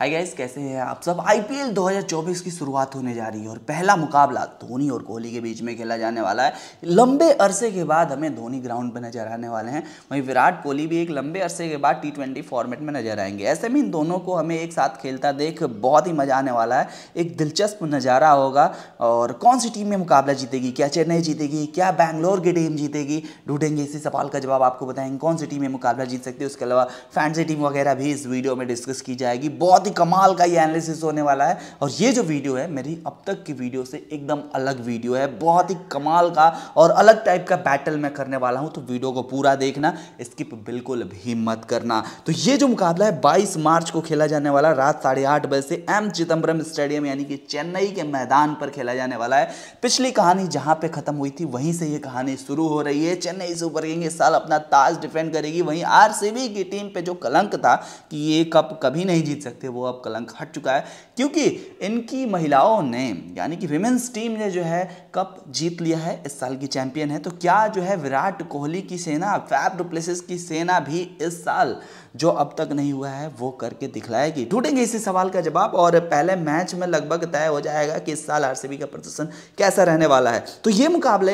hi guys कैसे हैं आप सब आईपीएल 2024 की शुरुआत होने जा रही है और पहला मुकाबला धोनी और कोहली के बीच में खेला जाने वाला है लंबे अरसे के बाद हमें धोनी ग्राउंड पर नजर आने वाले हैं वहीं विराट कोहली भी एक लंबे अरसे के बाद टी फॉर्मेट में नजर आएंगे ऐसे में इन दोनों को हमें एक साथ खेलता देख बहुत ही मजा आने वाला है एक दिलचस्प नज़ारा होगा और कौन सी टीम में मुकाबला जीतेगी क्या चेन्नई जीतेगी क्या बैंगलोर की टीम जीतेगी ढूंढेंगे इसी सवाल का जवाब आपको बताएंगे कौन सी टीम में मुकाबला जीत सकती है उसके अलावा फैंसी टीम वगैरह भी इस वीडियो में डिस्कस की जाएगी बहुत ही कमाल का ये एनालिसिस होने वाला है और ये जो वीडियो है मेरी अब तक की वीडियो से एकदम अलग वीडियो है बहुत ही कमाल का और अलग टाइप का बैटल मैं करने वाला हूँ तो वीडियो को पूरा देखना स्किप बिल्कुल भी मत करना तो ये जो मुकाबला है बाईस मार्च को खेला जाने वाला रात साढ़े आठ बजे से एम चिदम्बरम स्टेडियम यानी कि चेन्नई के मैदान पर खेला जाने वाला है पिछली कहानी जहाँ पर खत्म हुई थी वहीं से ये कहानी शुरू हो रही है चेन्नई सुपर किंग इस साल अपना ताज डिफेंड करेगी वहीं आरसीबी की टीम पे जो कलंक था कि ये कप कभी नहीं जीत सकते वो वो अब कलंक हट चुका है क्योंकि इनकी महिलाओं ने यानी कि विमेंस टीम ने जो है कप जीत लिया है इस साल की चैंपियन है तो क्या जो है विराट कोहली की सेना फैब डुप्लेसिस की सेना भी इस साल जो अब तक नहीं हुआ है वो करके दिखलाएगी ढूंढेंगे इसी सवाल का जवाब और पहले मैच में लगभग तय हो जाएगा कि इस साल आरसीबी का प्रदर्शन कैसा रहने वाला है तो ये मुकाबले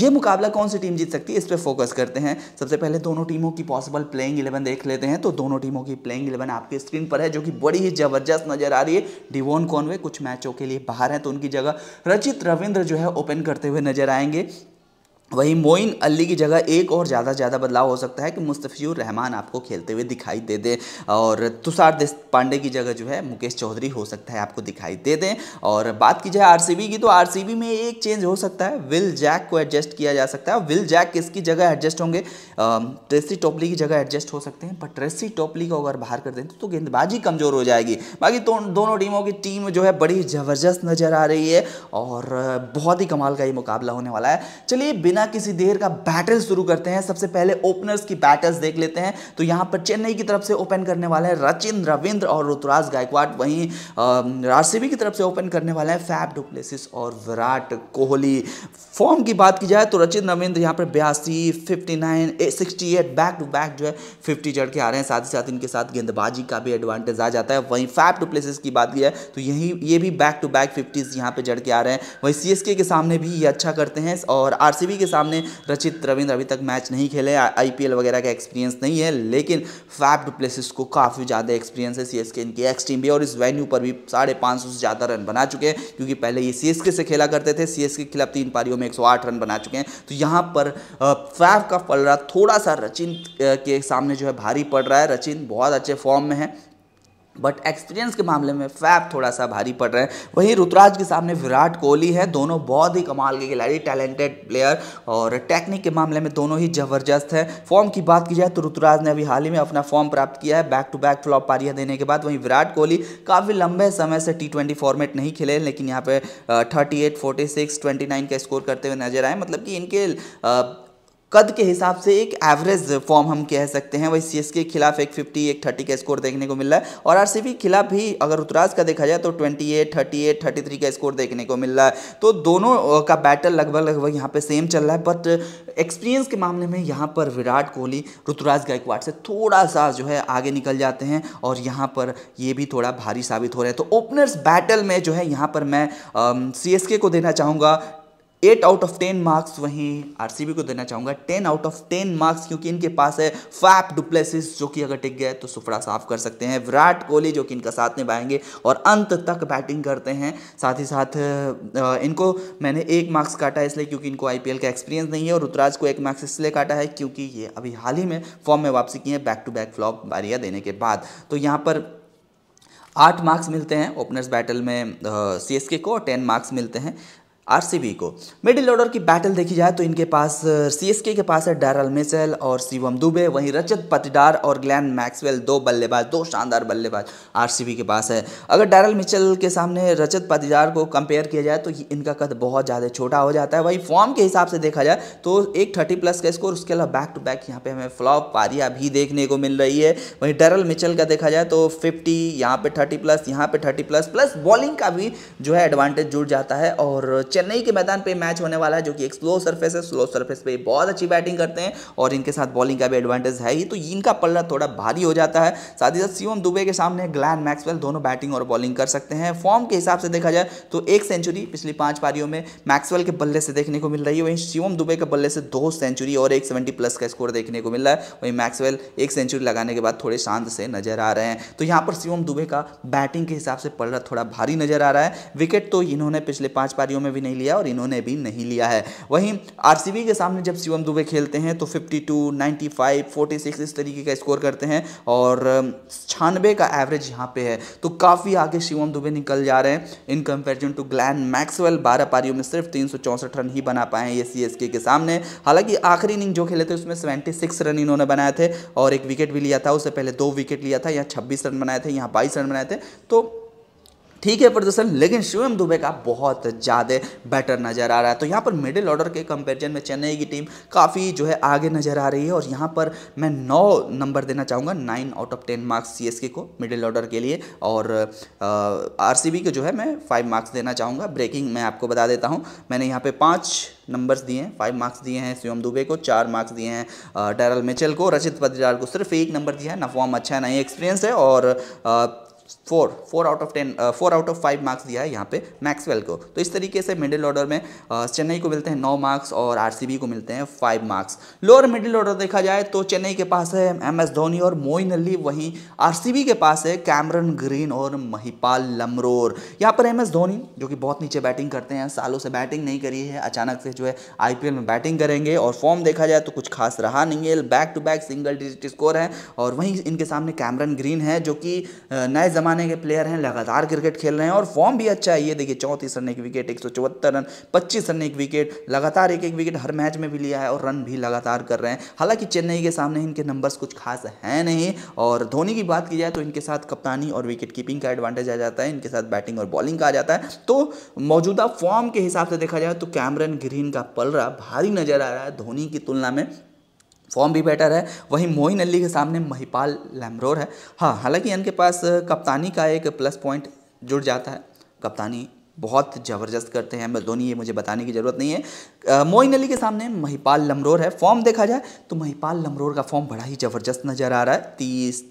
ये मुकाबला कौन सी टीम जीत सकती है इस पर फोकस करते हैं सबसे पहले दोनों टीमों की पॉसिबल प्लेइंग इलेवन देख लेते हैं तो दोनों टीमों की प्लेइंग इलेवन आपके स्क्रीन पर है जो कि बड़ी ही जबरदस्त नजर आ रही है डिवोन कॉनवे कुछ मैचों के लिए बाहर हैं तो उनकी जगह रचित रविंद्र जो है ओपन करते हुए नजर आएंगे वहीं मोइन अली की जगह एक और ज़्यादा ज़्यादा बदलाव हो सकता है कि मुस्तफ़ी रहमान आपको खेलते हुए दिखाई दे दें और तुषार देश पांडे की जगह जो है मुकेश चौधरी हो सकता है आपको दिखाई दे दें और बात की जाए आरसीबी की तो आरसीबी में एक चेंज हो सकता है विल जैक को एडजस्ट किया जा सकता है विल जैक किसकी जगह एडजस्ट होंगे ट्रेसी टोपली की जगह एडजस्ट हो सकते हैं पर ट्रेसी टोपली को अगर बाहर कर दें तो, गेंदबाजी कमज़ोर हो जाएगी बाकी तो दोनों टीमों की टीम जो है बड़ी ज़बरदस्त नज़र आ रही है और बहुत ही कमाल का ये मुकाबला होने वाला है चलिए बिना बिना किसी देर का बैटल शुरू करते हैं सबसे पहले ओपनर्स की बैटल्स देख लेते हैं तो यहाँ पर चेन्नई की तरफ से ओपन करने वाले हैं रचिन रविंद्र और ऋतुराज गायकवाड वहीं आरसीबी की तरफ से ओपन करने वाले हैं फैब डुप्लेसिस और विराट कोहली फॉर्म की बात की जाए तो रचिन रविंद्र यहाँ पर बयासी fifty nine back to back जो है फिफ्टी चढ़ के आ रहे हैं साथ ही साथ इनके साथ गेंदबाजी का भी एडवांटेज आ जाता है वहीं फैब डुप्लेसिस की बात की जाए तो यही ये भी बैक टू बैक फिफ्टीज़ यहाँ पर जड़ के आ रहे हैं वहीं सी के सामने भी ये अच्छा करते हैं और आर के सामने रचित रविंद्र अभी तक मैच नहीं खेले आईपीएल वगैरह का एक्सपीरियंस नहीं है लेकिन फैप डुप्लेसिस को काफ़ी ज़्यादा एक्सपीरियंस है सीएसके इनकी एक्स टीम भी और इस वेन्यू पर भी साढ़े पाँच से ज़्यादा रन बना चुके हैं क्योंकि पहले ये सीएसके से खेला करते थे सीएसके के खिलाफ तीन पारियों में एक रन बना चुके हैं तो यहाँ पर फैफ का पलड़ा थोड़ा सा रचिन के सामने जो है भारी पड़ रहा है रचिन बहुत अच्छे फॉर्म में है बट एक्सपीरियंस के मामले में फैप थोड़ा सा भारी पड़ रहा है वहीं रुतराज के सामने विराट कोहली है दोनों बहुत ही कमाल के खिलाड़ी टैलेंटेड प्लेयर और टेक्निक के मामले में दोनों ही ज़बरदस्त है फॉर्म की बात की जाए तो रुतराज ने अभी हाल ही में अपना फॉर्म प्राप्त किया है बैक टू बैक फ्लॉप पारियाँ देने के बाद वहीं विराट कोहली काफ़ी लंबे समय से टी फॉर्मेट नहीं खेले लेकिन यहाँ पर thirty eight forty six twenty nine का स्कोर करते हुए नजर आए मतलब कि इनके कद के हिसाब से एक एवरेज फॉर्म हम कह सकते हैं वही सी के खिलाफ एक फिफ्टी एक थर्टी का स्कोर देखने को मिल रहा है और आर के खिलाफ भी अगर ऋतुराज का देखा जाए तो twenty eight thirty eight thirty three का स्कोर देखने को मिल रहा है तो दोनों का बैटल लगभग लगभग यहाँ पे सेम चल रहा है बट एक्सपीरियंस के मामले में यहाँ पर विराट कोहली ऋतुराज गायकवाड़ से थोड़ा सा जो है आगे निकल जाते हैं और यहाँ पर ये भी थोड़ा भारी साबित हो रहा है तो ओपनर्स बैटल में जो है यहाँ पर मैं सी को देना चाहूँगा eight out of ten marks वहीं आरसीबी को देना चाहूंगा ten out of ten marks क्योंकि इनके पास है फैप डुप्लेसिस जो कि अगर टिक गए तो सुफड़ा साफ कर सकते हैं विराट कोहली जो कि इनका साथ निभाएंगे और अंत तक बैटिंग करते हैं साथ ही साथ इनको मैंने एक मार्क्स काटा है इसलिए क्योंकि इनको आई का एक्सपीरियंस नहीं है और ऋतुराज को एक मार्क्स इसलिए काटा है क्योंकि ये अभी हाल ही में फॉर्म में वापसी की है बैक टू बैक फ्लॉप बारिया देने के बाद तो यहाँ पर आठ मार्क्स मिलते हैं ओपनर्स बैटल में सी एस के को और टेन मार्क्स मिलते हैं आरसीबी को मिडिल ऑर्डर की बैटल देखी जाए तो इनके पास सीएसके के पास है डैरल मिसेल और शिवम दुबे वहीं रजत पतिडार और ग्लैन मैक्सवेल दो बल्लेबाज दो शानदार बल्लेबाज आरसीबी के पास है अगर डैरल मिचेल के सामने रचत पतिडार को कंपेयर किया जाए तो इनका कद बहुत ज़्यादा छोटा हो जाता है वहीं फॉर्म के हिसाब से देखा जाए तो एक थर्टी प्लस का स्कोर उसके अलावा बैक टू बैक यहाँ पर हमें फ्लॉप पारिया भी देखने को मिल रही है वहीं डैरल मिचल का देखा जाए तो फिफ्टी यहाँ पर थर्टी प्लस यहाँ पर थर्टी प्लस प्लस बॉलिंग का भी जो है एडवांटेज जुड़ जाता है और चेन्नई के मैदान पर मैच होने वाला है जो कि एक स्लो सर्फेस है स्लो सर्फेस पर बहुत अच्छी बैटिंग करते हैं और इनके साथ बॉलिंग का भी एडवांटेज है ही तो इनका पल्ला थोड़ा भारी हो जाता है साथ ही साथ शिवम दुबे के सामने ग्लैन मैक्सवेल दोनों बैटिंग और बॉलिंग कर सकते हैं फॉर्म के हिसाब से देखा जाए तो एक सेंचुरी पिछली पांच पारियों में मैक्सवेल के बल्ले से देखने को मिल रही है वहीं शिवम दुबे के बल्ले से दो सेंचुरी और एक सेवेंटी प्लस का स्कोर देखने को मिल रहा है वहीं मैक्सवेल एक सेंचुरी लगाने के बाद थोड़े शांत से नजर आ रहे हैं तो यहाँ पर शिवम दुबे का बैटिंग के हिसाब से पल्ला थोड़ा भारी नजर आ रहा है विकेट तो इन्होंने पिछले पांच पारियों में भी नहीं लिया और इन्होंने भी नहीं लिया है वहीं आरसीबी के सामने जब शिवम दुबे खेलते हैं तो 52, 95, 46 इस तरीके का स्कोर करते हैं और छानबे का एवरेज यहाँ पे है तो काफ़ी आगे शिवम दुबे निकल जा रहे हैं in comparison to Glenn Maxwell बारह पारियों में सिर्फ तीन रन ही बना पाए हैं ये सी के सामने हालांकि आखिरी इनिंग जो खेले थे उसमें सेवेंटी रन इन्होंने बनाए थे और एक विकेट भी लिया था उससे पहले दो विकेट लिया था यहाँ छब्बीस रन बनाए थे यहाँ बाईस रन बनाए थे तो ठीक है प्रदर्शन लेकिन शिवम दुबे का बहुत ज़्यादा बेटर नज़र आ रहा है तो यहाँ पर मिडिल ऑर्डर के कंपेरिजन में चेन्नई की टीम काफ़ी जो है आगे नज़र आ रही है और यहाँ पर मैं नौ नंबर देना चाहूँगा nine out of ten marks C को मिडिल ऑर्डर के लिए और आर को जो है मैं फाइव मार्क्स देना चाहूँगा ब्रेकिंग मैं आपको बता देता हूँ मैंने यहाँ पर पाँच नंबर्स दिए हैं फाइव मार्क्स दिए हैं शिवम दुबे को चार मार्क्स दिए हैं डैरल मिचल को रचित पद्रीलाल को सिर्फ एक नंबर दिया है नफॉर्म अच्छा है ना ही एक्सपीरियंस है और four four out of ten four out of five marks दिया है यहाँ पे मैक्सवेल को तो इस तरीके से मिडिल ऑर्डर में चेन्नई को मिलते हैं नौ मार्क्स और आरसीबी को मिलते हैं five marks lower middle order देखा जाए तो चेन्नई के पास है एम एस धोनी और मोइन अली वहीं आरसीबी के पास है कैमरन ग्रीन और महिपाल लमरोर यहाँ पर एम एस धोनी जो कि बहुत नीचे बैटिंग करते हैं सालों से बैटिंग नहीं करी है अचानक से जो है आई में बैटिंग करेंगे और फॉर्म देखा जाए तो कुछ खास रहा नहीं है back to back single digit score है और वहीं इनके सामने कैमरन ग्रीन है जो कि नए ज़माने के प्लेयर हैं लगातार क्रिकेट खेल रहे हैं और फॉर्म भी अच्छा है ये देखिए चौंतीस रन एक विकेट एक रन पच्चीस रन एक विकेट लगातार एक एक विकेट हर मैच में भी लिया है और रन भी लगातार कर रहे हैं हालांकि चेन्नई के सामने इनके नंबर्स कुछ खास हैं नहीं और धोनी की बात की जाए तो इनके साथ कप्तानी और विकेट कीपिंग का एडवांटेज आ जाता है इनके साथ बैटिंग और बॉलिंग का आ जाता है तो मौजूदा फॉर्म के हिसाब से देखा जाए तो कैमरन ग्रीन का पलरा भारी नजर आ रहा है धोनी की तुलना में फॉर्म भी बेटर है वहीं मोइन अली के सामने महिपाल लैमरोर है हाँ हालांकि इनके पास कप्तानी का एक प्लस पॉइंट जुड़ जाता है कप्तानी बहुत ज़बरदस्त करते हैं बस धोनी ये मुझे बताने की ज़रूरत नहीं है मोइन अली के सामने महिपाल लमरोर है फॉर्म देखा जाए तो महिपाल लमरोर का फॉर्म बड़ा ही ज़बरदस्त नज़र आ रहा है तीस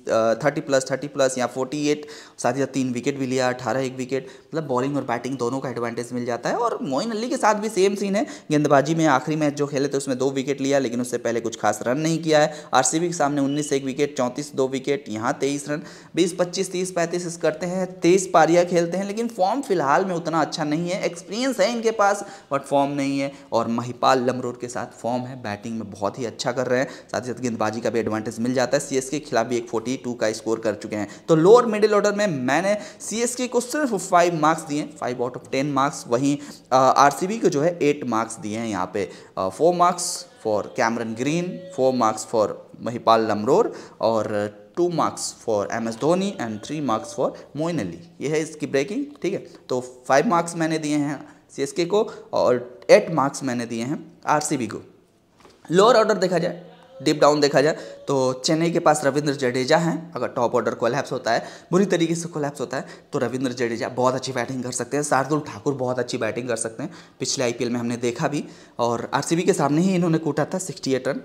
थर्टी प्लस थर्टी प्लस या फोर्टी एट साथ ही साथ तीन विकेट भी लिया अठारह एक विकेट मतलब बॉलिंग और बैटिंग दोनों का एडवांटेज मिल जाता है और मोइन अली के साथ भी सेम सीन है गेंदबाजी में आखिरी मैच जो खेले थे उसमें दो विकेट लिया लेकिन उससे पहले कुछ खास रन नहीं किया है आर के सामने उन्नीस एक विकेट चौंतीस दो विकेट यहाँ तेईस रन बीस पच्चीस तीस पैंतीस करते हैं तेईस पारियाँ खेलते हैं लेकिन फॉर्म फिलहाल में उतना उतना अच्छा नहीं है एक्सपीरियंस है इनके पास बट फॉर्म नहीं है और महिपाल लमरूर के साथ फॉर्म है बैटिंग में बहुत ही अच्छा कर रहे हैं साथ ही साथ गेंदबाजी का भी एडवांटेज मिल जाता है सीएसके के खिलाफ भी एक फोर्टी का स्कोर कर चुके हैं तो लोअर मिडिल ऑर्डर में मैंने सी को सिर्फ फाइव मार्क्स दिए five out of ten marks वहीं आर को जो है एट मार्क्स दिए हैं यहाँ पे four marks for Cameron Green four marks for Mahipal Lomror और two marks for M S Dhoni and three marks for Moeen Ali ये है इसकी ब्रेकिंग ठीक है तो फाइव मार्क्स मैंने दिए हैं सी एस के को और एट मार्क्स मैंने दिए हैं आर सी बी को लोअर ऑर्डर देखा जाए डिप डाउन देखा जाए तो चेन्नई के पास रविंद्र जडेजा हैं अगर टॉप ऑर्डर कोलैप्स होता है बुरी तरीके से कोलैप्स होता है तो रविंद्र जडेजा बहुत अच्छी बैटिंग कर सकते हैं शार्दुल ठाकुर बहुत अच्छी बैटिंग कर सकते हैं पिछले आईपीएल में हमने देखा भी और आरसीबी के सामने ही इन्होंने कूटा था सिक्सटी रन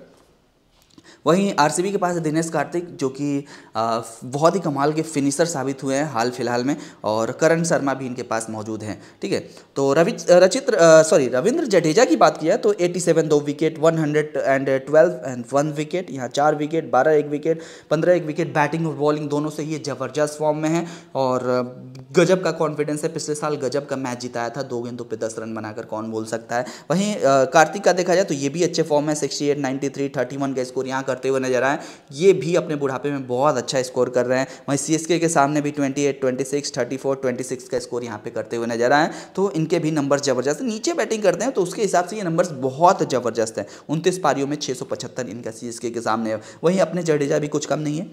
वहीं आरसीबी के पास दिनेश कार्तिक जो कि बहुत ही कमाल के फिनिशर साबित हुए हैं हाल फिलहाल में और करण शर्मा भी इनके पास मौजूद हैं ठीक है तो रवि रचित सॉरी रविंद्र जडेजा की बात किया तो 87 दो wicket 112 and twelve and one wicket यहाँ चार विकेट 12 एक विकेट 15 एक विकेट बैटिंग और बॉलिंग दोनों से ये ज़बरदस्त फॉर्म में है और गजब का कॉन्फिडेंस है पिछले साल गजब का मैच जिताया था दो गेंदों पर दस रन बनाकर कौन बोल सकता है वहीं कार्तिक का देखा जाए तो ये भी अच्छे फॉर्म है sixty eight ninety three thirty one का स्कोर यहाँ करते हुए नजर आए ये भी अपने बुढ़ापे में बहुत अच्छा स्कोर कर रहे हैं वहीं सी के सामने भी ट्वेंटी एट ट्वेंटी सिक्स का स्कोर यहाँ पे करते हुए नजर आए तो इनके भी नंबर जबरदस्त नीचे बैटिंग करते हैं तो उसके हिसाब से ये नंबर्स बहुत जबरदस्त हैं उनतीस पारियों में छः इनका सी के सामने है वहीं अपने जडेजा भी कुछ कम नहीं है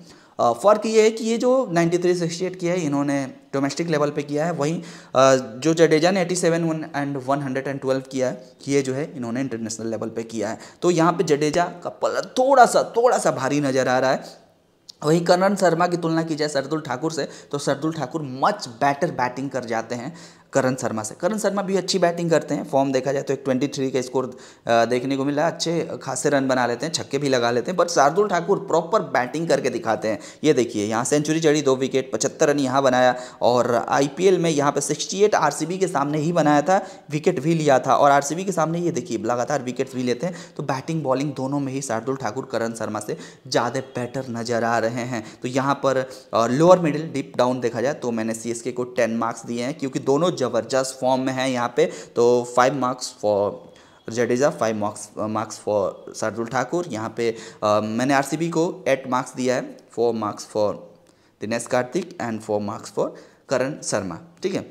फ़र्क ये है कि ये जो 93 68 किया है इन्होंने डोमेस्टिक लेवल पे किया है वहीं जो जडेजा ने 87 वन एंड वन किया है ये जो है इन्होंने इंटरनेशनल लेवल पे किया है तो यहाँ पे जडेजा का पल थोड़ा सा थोड़ा सा भारी नजर आ रहा है वहीं करण शर्मा की तुलना की जाए सरदुल ठाकुर से तो Shardul Thakur much better batting कर जाते हैं करण शर्मा से करण शर्मा भी अच्छी बैटिंग करते हैं फॉर्म देखा जाए तो एक 23 का स्कोर देखने को मिला अच्छे खासे रन बना लेते हैं छक्के भी लगा लेते हैं but Shardul Thakur proper batting करके दिखाते हैं ये देखिए यहाँ सेंचुरी जड़ी दो विकेट पचहत्तर रन यहाँ बनाया और आई में यहाँ पर सिक्सटी एट के सामने ही बनाया था विकेट भी लिया था और आर के सामने ये देखिए लगातार विकेट भी लेते हैं तो बैटिंग बॉलिंग दोनों में ही शार्दुल ठाकुर करण शर्मा से ज़्यादा बेटर नजर आ रहे हैं तो यहाँ पर लोअर मिडिल डीप डाउन देखा जाए तो मैंने सी को टेन मार्क्स दिए हैं क्योंकि दोनों ज़बरदस्त फॉर्म में है यहाँ पे तो five marks for Jadeja five marks marks for Shardul Thakur यहाँ पे आ, मैंने आरसीबी को एट मार्क्स दिया है four marks for Dinesh Karthik and four marks for Karan Sharma ठीक है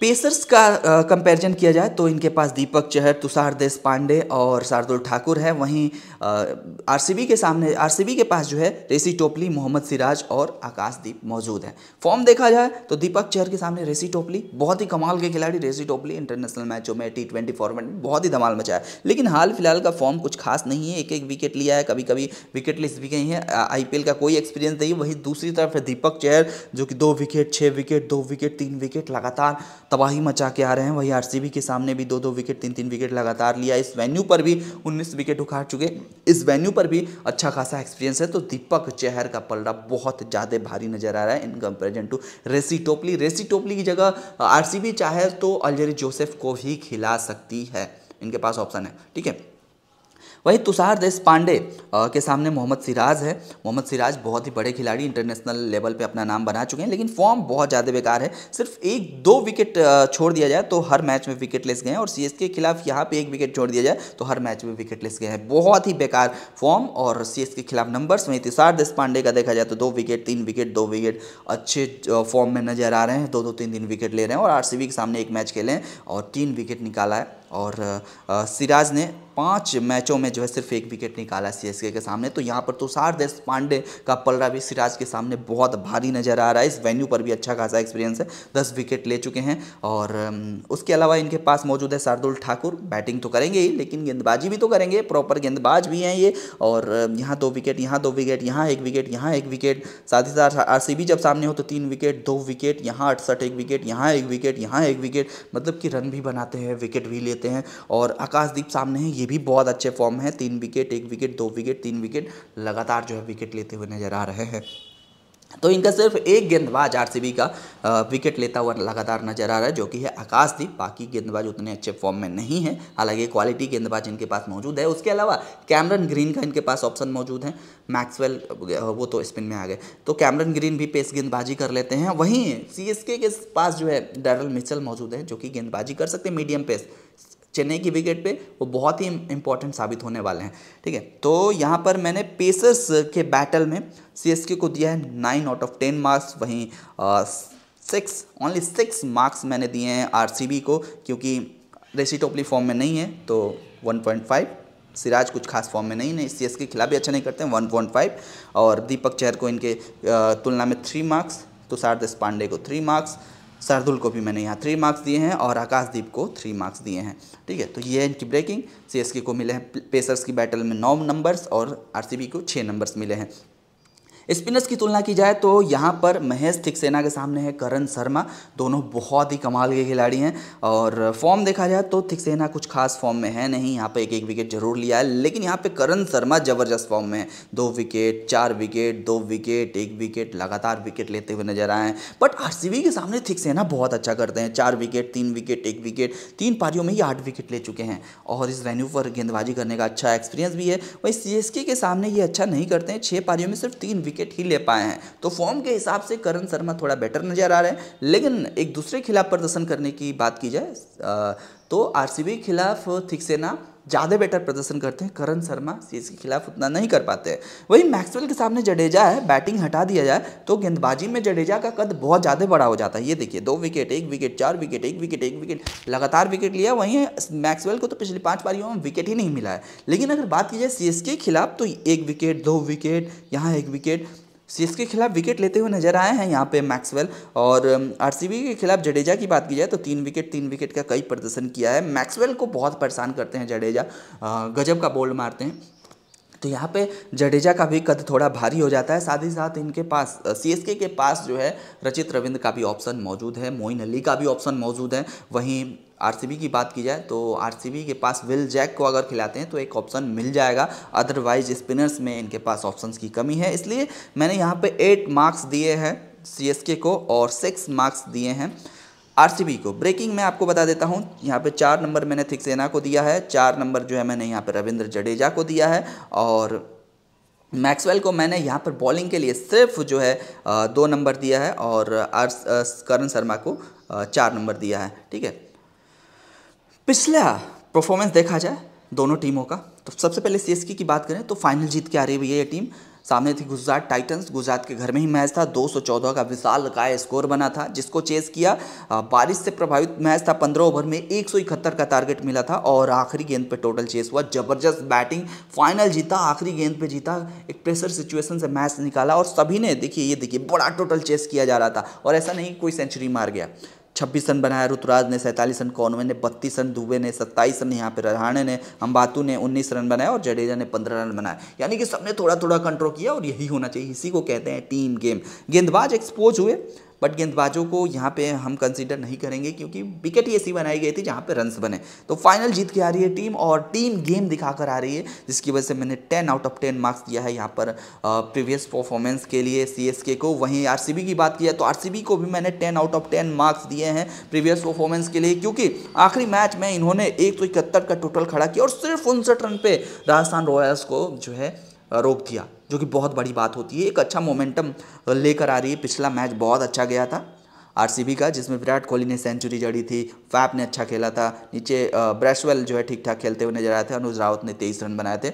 पेसर्स का कंपैरिजन किया जाए तो इनके पास दीपक चहर तुषार देश पांडे और शार्दुल ठाकुर हैं वहीं आरसीबी के सामने आरसीबी के पास जो है रेसी टोपली मोहम्मद सिराज और आकाशदीप मौजूद हैं फॉर्म देखा जाए तो दीपक चहर के सामने रेसी टोपली बहुत ही कमाल के खिलाड़ी रेसी टोपली इंटरनेशनल मैचों में टी ट्वेंटी फॉर्मेट में बहुत ही धमाल मचा है लेकिन हाल फिलहाल का फॉर्म कुछ खास नहीं है एक एक विकेट लिया है कभी कभी विकेट लिस्ट भी गई है आई का कोई एक्सपीरियंस नहीं वहीं दूसरी तरफ है दीपक चहर जो कि दो विकेट छः विकेट दो विकेट तीन विकेट लगातार तबाही मचा के आ रहे हैं वही आरसीबी के सामने भी दो दो विकेट तीन तीन विकेट लगातार लिया इस वेन्यू पर भी उन्नीस विकेट उखाड़ चुके इस वेन्यू पर भी अच्छा खासा एक्सपीरियंस है तो दीपक चेहर का पलड़ा बहुत ज़्यादा भारी नजर आ रहा है इन कंपेरिजन टू रेसी टोपली रेसी टोपली की जगह आर चाहे तो अलजरी जोसेफ को ही खिला सकती है इनके पास ऑप्शन है ठीक है वहीं तुषार देश पांडे के सामने मोहम्मद सिराज है मोहम्मद सिराज बहुत ही बड़े खिलाड़ी इंटरनेशनल लेवल पे अपना नाम बना चुके हैं लेकिन फॉर्म बहुत ज़्यादा बेकार है सिर्फ एक दो विकेट छोड़ दिया जाए तो हर मैच में विकेट लेस गए हैं और सी के खिलाफ यहाँ पर एक विकेट छोड़ दिया जाए तो हर मैच में विकेट लेस गए हैं बहुत ही बेकार फॉर्म और सी के खिलाफ नंबर्स वहीं तुषार देश पांडे का देखा जाए तो दो विकेट तीन विकेट दो विकेट अच्छे फॉर्म में नजर आ रहे हैं दो दो तीन दिन विकेट ले रहे हैं और आर के सामने एक मैच खेले हैं और तीन विकेट निकाला है और सिराज ने पाँच मैचों में जो है सिर्फ एक विकेट निकाला सी के सामने तो यहाँ पर तुषार तो देश पांडे का पलरा भी सिराज के सामने बहुत भारी नज़र आ रहा है इस वेन्यू पर भी अच्छा खासा एक्सपीरियंस है दस विकेट ले चुके हैं और उसके अलावा इनके पास मौजूद है शार्दुल ठाकुर बैटिंग तो करेंगे ही लेकिन गेंदबाजी भी तो करेंगे प्रॉपर गेंदबाज भी हैं ये और यहाँ दो विकेट यहाँ दो विकेट यहाँ एक विकेट यहाँ एक विकेट साथ ही साथ आर जब सामने हो तो तीन विकेट दो विकेट यहाँ अड़सठ एक विकेट यहाँ एक विकेट यहाँ एक विकेट मतलब कि रन भी बनाते हैं विकेट भी लेते देते हैं और आकाशदीप सामने हैं ये भी बहुत अच्छे फॉर्म है तीन विकेट एक विकेट दो विकेट तीन विकेट लगातार जो है विकेट लेते हुए नजर आ रहे हैं तो इनका सिर्फ एक गेंदबाज आरसीबी का विकेट लेता हुआ लगातार नजर आ रहा है जो कि है आकाशदीप बाकी गेंदबाज उतने अच्छे फॉर्म में नहीं है हालांकि क्वालिटी गेंदबाज इनके पास मौजूद है उसके अलावा कैमरन ग्रीन का इनके पास ऑप्शन मौजूद है मैक्सवेल वो तो स्पिन में आ गए तो कैमरन ग्रीन भी पेस गेंदबाजी कर लेते हैं वहीं सी के पास जो है डरल मिचल मौजूद है जो कि गेंदबाजी कर सकते हैं मीडियम पेस चेन्नई की विकेट पे वो बहुत ही इंपॉर्टेंट साबित होने वाले हैं ठीक है तो यहाँ पर मैंने पेसर्स के बैटल में सी को दिया है nine out of ten marks वहीं सिक्स ओनली सिक्स मार्क्स मैंने दिए हैं आरसीबी को क्योंकि रेसी टोपली फॉर्म में नहीं है तो वन सिराज कुछ खास फॉर्म में नहीं है सी के खिलाफ भी अच्छा नहीं करते हैं फाइव और दीपक चहर को इनके तुलना में थ्री मार्क्स तुषार देश पांडे को थ्री मार्क्स शार्दुल को भी मैंने यहाँ थ्री मार्क्स दिए हैं और आकाशदीप को थ्री मार्क्स दिए हैं ठीक है तो ये है इनकी ब्रेकिंग सी को मिले हैं पेसर्स की बैटल में नौ नंबर्स और आर को छः नंबर्स मिले हैं स्पिनर्स की तुलना की जाए तो यहाँ पर महेश थिकसेना के सामने है करण शर्मा दोनों बहुत ही कमाल के खिलाड़ी हैं और फॉर्म देखा जाए तो थिकसेना कुछ खास फॉर्म में है नहीं यहाँ पर एक एक विकेट जरूर लिया है लेकिन यहाँ पर करण शर्मा जबरदस्त फॉर्म में है दो विकेट चार विकेट दो विकेट एक विकेट लगातार विकेट लेते हुए नजर आए हैं बट आर के सामने थिकसेना बहुत अच्छा करते हैं चार विकेट तीन विकेट एक विकेट तीन पारियों में ही आठ विकेट ले चुके हैं और इस वेन्यू पर गेंदबाजी करने का अच्छा एक्सपीरियंस भी है वही सी के सामने ये अच्छा नहीं करते हैं छः पारियों में सिर्फ तीन विकेट विकेट ही ले पाए हैं तो फॉर्म के हिसाब से करण शर्मा थोड़ा बेटर नज़र आ रहे हैं लेकिन एक दूसरे खिलाफ प्रदर्शन करने की बात की जाए तो आरसीबी खिलाफ थिक्सेना ज़्यादा बेटर प्रदर्शन करते हैं करण शर्मा सीज के खिलाफ उतना नहीं कर पाते वहीं मैक्सवेल के सामने जडेजा है बैटिंग हटा दिया जाए तो गेंदबाजी में जडेजा का कद बहुत ज़्यादा बड़ा हो जाता है ये देखिए दो विकेट एक विकेट चार विकेट एक विकेट एक विकेट लगातार विकेट लिया वहीं मैक्सवेल को तो पिछली पाँच बारियों में विकेट ही नहीं मिला है लेकिन अगर बात की जाए सी के खिलाफ तो एक विकेट दो विकेट यहाँ एक विकेट सीएस के खिलाफ विकेट लेते हुए नजर आए हैं यहाँ पे मैक्सवेल और आरसीबी um, के खिलाफ जडेजा की बात की जाए तो तीन विकेट तीन विकेट का कई प्रदर्शन किया है मैक्सवेल को बहुत परेशान करते हैं जडेजा गजब का बोल मारते हैं तो यहाँ पे जडेजा का भी कद थोड़ा भारी हो जाता है साथ ही साथ इनके पास सीएसके के पास जो है रचित रविंद्र का भी ऑप्शन मौजूद है मोइन अली का भी ऑप्शन मौजूद है वहीं आरसीबी की बात की जाए तो आरसीबी के पास विल जैक को अगर खिलाते हैं तो एक ऑप्शन मिल जाएगा अदरवाइज स्पिनर्स में इनके पास ऑप्शंस की कमी है इसलिए मैंने यहाँ पे एट मार्क्स दिए हैं सीएसके को और सिक्स मार्क्स दिए हैं आरसीबी को ब्रेकिंग मैं आपको बता देता हूँ यहाँ पे चार नंबर मैंने थिक्सेना को दिया है चार नंबर जो है मैंने यहाँ पे रविंद्र जडेजा को दिया है और मैक्सवेल को मैंने यहाँ पर बॉलिंग के लिए सिर्फ जो है दो नंबर दिया है और करण शर्मा को चार नंबर दिया है ठीक है पिछला परफॉर्मेंस देखा जाए दोनों टीमों का तो सबसे पहले सीएसके की बात करें तो फाइनल जीत के आ रही है ये टीम सामने थी गुजरात टाइटंस गुजरात के घर में ही मैच था 214 का विशाल काय स्कोर बना था जिसको चेस किया बारिश से प्रभावित मैच था 15 ओवर में एक का टारगेट मिला था और आखिरी गेंद पे टोटल चेस हुआ जबरदस्त बैटिंग फाइनल जीता आखिरी गेंद पे जीता एक प्रेशर सिचुएशन से मैच निकाला और सभी ने देखिए ये देखिए बड़ा टोटल चेस किया जा रहा था और ऐसा नहीं कोई सेंचुरी मार गया छब्बीस रन बनाया ऋतुराज ने सैंतालीस रन कौनवे ने बत्तीस रन दुबे ने सत्ताईस रन यहाँ पे रहाणे ने अम्बातू ने उन्नीस रन बनाया और जडेजा ने पंद्रह रन बनाया यानी कि सबने थोड़ा थोड़ा कंट्रोल किया और यही होना चाहिए इसी को कहते हैं टीम गेम गेंदबाज एक्सपोज हुए बट गेंदबाजों को यहाँ पे हम कंसिडर नहीं करेंगे क्योंकि विकेट ही ऐसी बनाई गई थी जहाँ पे रन्स बने तो फाइनल जीत के आ रही है टीम और टीम गेम दिखाकर आ रही है जिसकी वजह से मैंने ten out of ten marks दिया है यहाँ पर प्रीवियस परफॉर्मेंस के लिए सी को वहीं आर की बात की जाए तो आर को भी मैंने ten out of ten marks दिए हैं प्रीवियस परफॉर्मेंस के लिए क्योंकि आखिरी मैच में इन्होंने एक का टोटल खड़ा किया और सिर्फ उनसठ रन पे राजस्थान रॉयल्स को जो है रोक दिया जो कि बहुत बड़ी बात होती है एक अच्छा मोमेंटम लेकर आ रही है पिछला मैच बहुत अच्छा गया था आरसीबी का जिसमें विराट कोहली ने सेंचुरी जड़ी थी फैप ने अच्छा खेला था नीचे ब्रैशवेल जो है ठीक ठाक खेलते हुए नजर आए थे अनुज रावत ने तेईस रन बनाए थे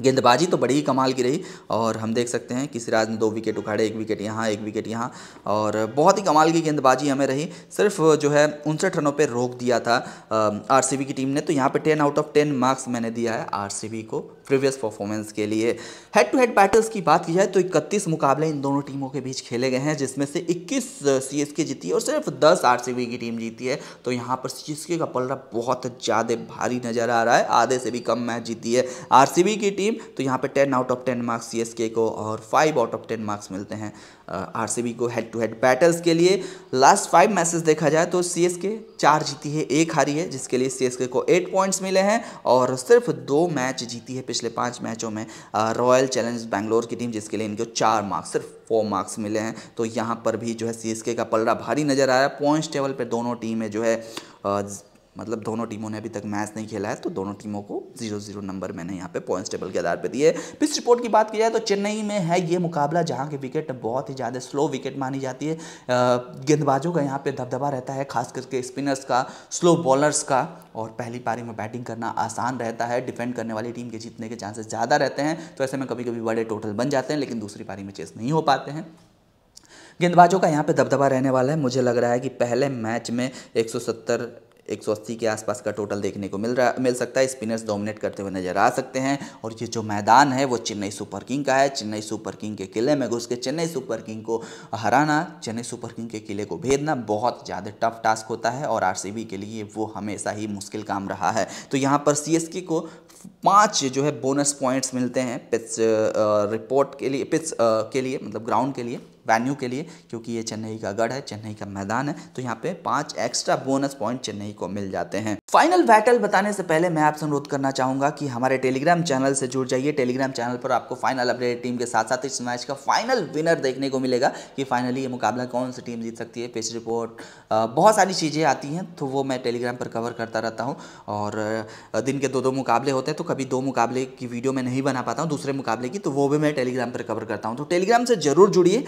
गेंदबाजी तो बड़ी ही कमाल की रही और हम देख सकते हैं कि सिराज ने दो विकेट उखाड़े एक विकेट यहाँ एक विकेट यहाँ और बहुत ही कमाल की गेंदबाजी हमें रही सिर्फ जो है उनसठ रनों पे रोक दिया था आरसीबी की टीम ने तो यहाँ पे ten out of ten marks मैंने दिया है आरसीबी को प्रीवियस परफॉर्मेंस के लिए हेड टू हेड बैटल्स की बात की जाए तो इकतीस मुकाबले इन दोनों टीमों के बीच खेले गए हैं जिसमें से इक्कीस सी एस के जीती है और सिर्फ दस आर सी बी की टीम जीती है तो यहाँ पर सी एस के का पलड़ा बहुत ज़्यादा भारी नज़र आ रहा है आधे से भी कम मैच जीती है आर सी बी की टीम टीम तो यहाँ पे ten out of ten marks C को और five out of ten marks मिलते हैं आर को हेड टू हेड बैटल्स के लिए लास्ट फाइव मैचेस देखा जाए तो सी चार जीती है एक हारी है जिसके लिए सी को एट पॉइंट्स मिले हैं और सिर्फ दो मैच जीती है पिछले पाँच मैचों में रॉयल चैलेंज बैंगलोर की टीम जिसके लिए इनको चार मार्क्स सिर्फ फोर मार्क्स मिले हैं तो यहाँ पर भी जो है सी का पलड़ा भारी नज़र आया पॉइंट्स टेबल पर दोनों टीमें जो है मतलब दोनों टीमों ने अभी तक मैच नहीं खेला है तो दोनों टीमों को जीरो जीरो नंबर मैंने यहाँ पे पॉइंट्स टेबल के आधार पे दिए पिच रिपोर्ट की बात की जाए तो चेन्नई में है ये मुकाबला जहाँ की विकेट बहुत ही ज़्यादा स्लो विकेट मानी जाती है गेंदबाजों का यहाँ पे दबदबा रहता है खास करके स्पिनर्स का स्लो बॉलर्स का और पहली पारी में बैटिंग करना आसान रहता है डिफेंड करने वाली टीम के जीतने के चांसेस ज़्यादा रहते हैं तो ऐसे में कभी कभी बड़े टोटल बन जाते हैं लेकिन दूसरी पारी में चेस नहीं हो पाते हैं गेंदबाजों का यहाँ पे दबदबा रहने वाला है मुझे लग रहा है कि पहले मैच में 170 एक के आसपास का टोटल देखने को मिल रहा मिल सकता है स्पिनर्स डोमिनेट करते हुए नजर आ सकते हैं और ये जो मैदान है वो चेन्नई सुपर किंग का है चेन्नई सुपर किंग के किले में घुस के चेन्नई सुपर किंग को हराना चेन्नई सुपर किंग के किले को भेजना बहुत ज़्यादा टफ टास्क होता है और आर के लिए वो हमेशा ही मुश्किल काम रहा है तो यहाँ पर सी को पांच जो है बोनस पॉइंट्स मिलते हैं पिच रिपोर्ट uh, के लिए पिच uh, के लिए मतलब ग्राउंड के लिए वेन्यू के लिए क्योंकि ये चेन्नई का गढ़ है चेन्नई का मैदान है तो यहाँ पे पांच एक्स्ट्रा बोनस पॉइंट चेन्नई को मिल जाते हैं फाइनल बैटल बताने से पहले मैं आपसे अनुरोध करना चाहूंगा कि हमारे टेलीग्राम चैनल से जुड़ जाइए टेलीग्राम चैनल पर आपको फाइनल अपडेट टीम के साथ साथ इस मैच का फाइनल विनर देखने को मिलेगा कि फाइनली ये मुकाबला कौन सी टीम जीत सकती है पेश रिपोर्ट uh, बहुत सारी चीज़ें आती हैं तो वो मैं टेलीग्राम पर कवर करता रहता हूँ और दिन के दो दो मुकाबले होते हैं है तो कभी दो मुकाबले की वीडियो मैं नहीं बना पाता हूँ दूसरे मुकाबले की तो वो भी मैं टेलीग्राम पर कवर करता हूँ तो टेलीग्राम से जरूर जुड़िए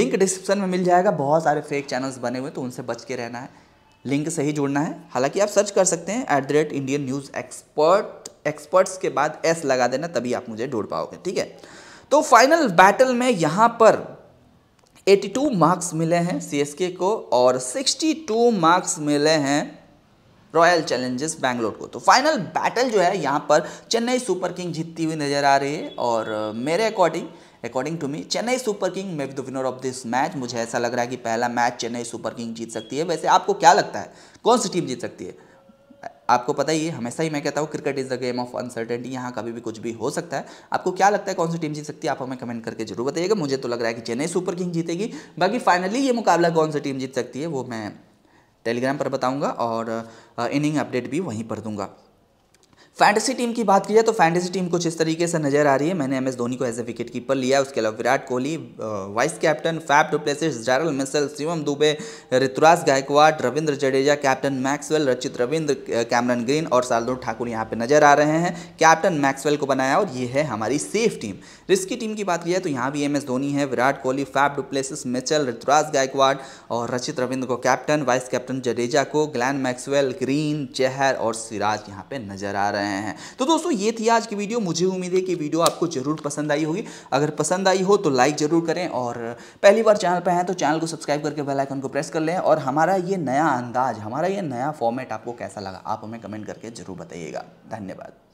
लिंक डिस्क्रिप्शन में मिल जाएगा बहुत सारे फेक चैनल्स बने हुए तो उनसे बच के रहना है लिंक से ही जुड़ना है हालांकि आप सर्च कर सकते हैं at the rate Indian news expert experts के बाद एस लगा देना तभी आप मुझे ढूंढ पाओगे ठीक है तो फाइनल बैटल में यहाँ पर 82 मार्क्स मिले हैं सीएसके को और 62 मार्क्स मिले हैं रॉयल चैलेंजर्स बैंगलोर को तो फाइनल बैटल जो है यहाँ पर चेन्नई सुपर किंग जीतती हुई नजर आ रही है और मेरे according according to me Chennai super king may be the winner of this match मुझे ऐसा लग रहा है कि पहला मैच चेन्नई सुपर किंग जीत सकती है वैसे आपको क्या लगता है कौन सी टीम जीत सकती है आपको पता ही है हमेशा ही मैं कहता हूँ cricket is the game of uncertainty यहाँ कभी भी कुछ भी हो सकता है आपको क्या लगता है कौन सी टीम जीत सकती है आप हमें कमेंट करके जरूर बताइएगा मुझे तो लग रहा है कि चेन्नई सुपर किंग जीतेगी बाकी फाइनली ये मुकाबला कौन सी टीम जीत सकती है वो मैं टेलीग्राम पर बताऊँगा और इनिंग अपडेट भी वहीं पर दूंगा फैंटेसी टीम की बात की जाए तो फैंटेसी टीम कुछ इस तरीके से नजर आ रही है मैंने एम एस धोनी को एज ए विकेट कीपर लिया उसके अलावा Virat Kohli vice captain Faf du Plessis Daryl Mitchell Shivam Dube Ruturaj Gaikwad Ravindra Jadeja captain Maxwell Rachin Ravindra Cameron green और शार्दुल ठाकुर यहाँ पे नजर आ रहे हैं कैप्टन मैक्सवेल को बनाया और ये है हमारी सेफ टीम रिस्की टीम की बात की जाए तो यहाँ भी एम एस धोनी है Virat Kohli Faf du Plessis Mitchell Ruturaj Gaikwad और रचित रविंद्र को कैप्टन वाइस कैप्टन जडेजा को ग्लैन मैक्सवेल ग्रीन चेहर और सिराज यहाँ पे नजर आ रहे हैं रहे हैं तो दोस्तों ये थी आज की वीडियो मुझे उम्मीद है कि वीडियो आपको जरूर पसंद आई होगी अगर पसंद आई हो तो लाइक जरूर करें और पहली बार चैनल पर हैं तो चैनल को सब्सक्राइब करके बेल आइकन को प्रेस कर लें और हमारा ये नया अंदाज हमारा ये नया फॉर्मेट आपको कैसा लगा आप हमें कमेंट करके जरूर बताइएगा धन्यवाद